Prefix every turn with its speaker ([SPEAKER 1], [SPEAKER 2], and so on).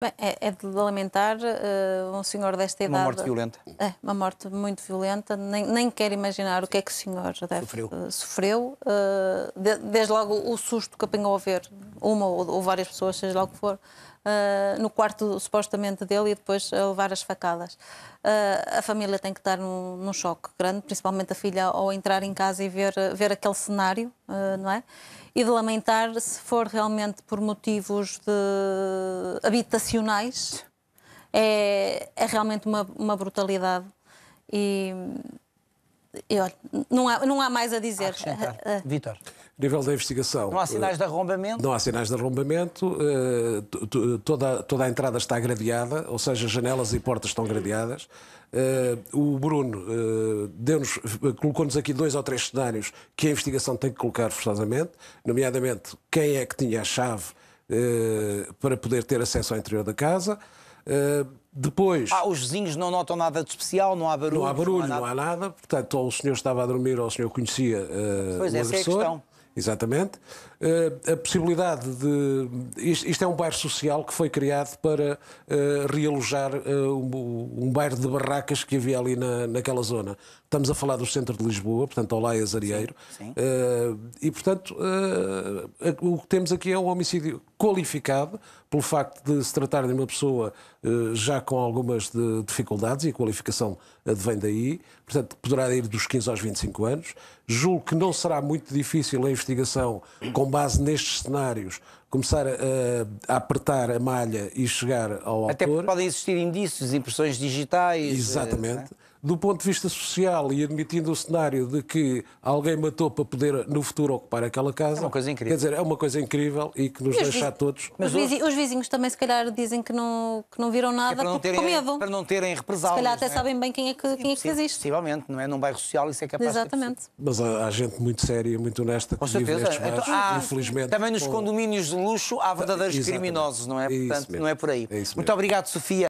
[SPEAKER 1] Bem, é, é, de lamentar uh, um senhor desta idade. Uma morte violenta. É, uma morte muito violenta. Nem, nem quero imaginar o que é que o senhor deve, sofreu. Uh, sofreu. Uh, de, desde logo o susto que apanhou a ver uma ou, ou várias pessoas, seja lá o que for, Uh, no quarto supostamente dele e depois a levar as facadas. Uh, a família tem que estar num, num, choque grande, principalmente a filha ao entrar em casa e ver, ver aquele cenário, uh, não é? E de lamentar se for realmente por motivos de... habitacionais, é, é realmente uma, uma brutalidade. E, e olha, não há, não há mais a dizer.
[SPEAKER 2] Vitor nível da investigação. Não há sinais de arrombamento? Não há sinais de arrombamento. Eh, toda, toda a entrada está gradeada, ou seja, janelas e portas estão gradeadas. Eh, o Bruno eh, colocou-nos aqui dois ou três cenários que a investigação tem que colocar forçosamente, nomeadamente quem é que tinha a chave para poder ter acesso ao interior da casa. Depois. Ah, os vizinhos não notam nada de especial, não há barulho. Não há barulho, não há nada. Não há nada. Portanto, ou o senhor estava a dormir ou o senhor conhecia uh, pois, o essa agressor. É a questão. Exatamente. Eh, a possibilidade de. Isto, é um bairro social que foi criado para eh, realojar eh, um, bairro de barracas que havia ali na, naquela zona. Estamos a falar do centro de Lisboa, portanto, Olaias Arieiro. Sim, sim. e, portanto, o que temos aqui é um homicídio qualificado pelo facto de se tratar de uma pessoa já com algumas dificuldades e a qualificação advém daí, portanto, poderá ir dos 15 aos 25 anos. Julgo que não será muito difícil a investigação com com base nestes cenários, começar a, a apertar a malha e chegar ao Até autor... Até podem existir indícios, impressões digitais... Eh, Exatamente. É? do ponto de vista social e admitindo o cenário de que alguém matou para poder no futuro ocupar aquela casa. É uma coisa incrível. Quer dizer, é uma coisa incrível e que nos e deixa a todos. Mas os, vizinhos, os
[SPEAKER 1] vizinhos também, se calhar, dizem que não, que não viram é nada é para não terem, com medo.
[SPEAKER 2] Para não terem represálias. Se calhar até é? sabem
[SPEAKER 1] bem quem é que, quem é que existe.
[SPEAKER 2] Possivelmente, não é? Num bairro social isso é capaz Exatamente. De Mas há, há, gente muito séria, muito honesta que com vive certeza. nestes bairros, então, infelizmente. Também nos com...
[SPEAKER 1] condomínios de luxo há verdadeiros Exatamente. criminosos, não é? é Portanto, não é por aí. É muito obrigado, Sofia.